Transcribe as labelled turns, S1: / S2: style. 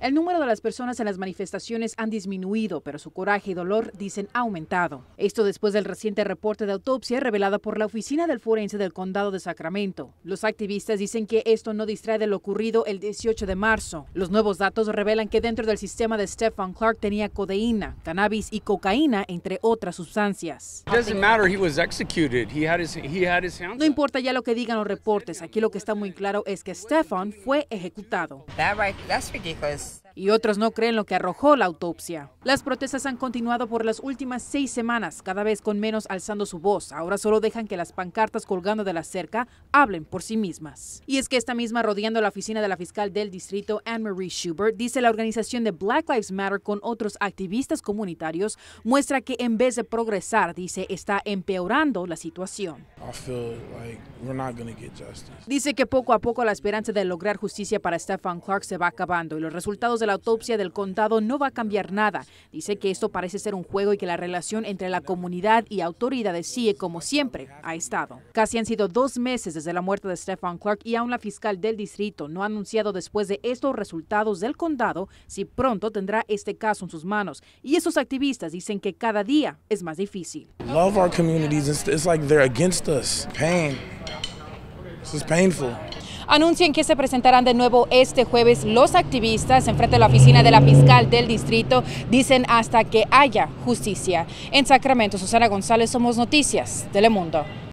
S1: El número de las personas en las manifestaciones han disminuido, pero su coraje y dolor dicen ha aumentado. Esto después del reciente reporte de autopsia revelado por la oficina del forense del condado de Sacramento. Los activistas dicen que esto no distrae de lo ocurrido el 18 de marzo. Los nuevos datos revelan que dentro del sistema de Stefan Clark tenía codeína, cannabis y cocaína, entre otras sustancias. No importa ya lo que digan los reportes, aquí lo que está muy claro es que Stefan fue ejecutado y otros no creen lo que arrojó la autopsia. Las protestas han continuado por las últimas seis semanas, cada vez con menos alzando su voz. Ahora solo dejan que las pancartas colgando de la cerca hablen por sí mismas. Y es que esta misma rodeando la oficina de la fiscal del distrito, Anne-Marie Schubert, dice la organización de Black Lives Matter con otros activistas comunitarios, muestra que en vez de progresar, dice, está empeorando la situación. dice que poco a poco la esperanza de lograr justicia para Stefan Clark se va acabando y los resultados de la autopsia del condado no va a cambiar nada. Dice que esto parece ser un juego y que la relación entre la comunidad y autoridades sigue como siempre ha estado. Casi han sido dos meses desde la muerte de Stefan Clark y aún la fiscal del distrito no ha anunciado después de estos resultados del condado si pronto tendrá este caso en sus manos. Y esos activistas dicen que cada día es más difícil. Love our communities. like they're against us. Pain. painful anuncian que se presentarán de nuevo este jueves los activistas frente de la oficina de la fiscal del distrito, dicen hasta que haya justicia. En Sacramento, Susana González, Somos Noticias, Telemundo.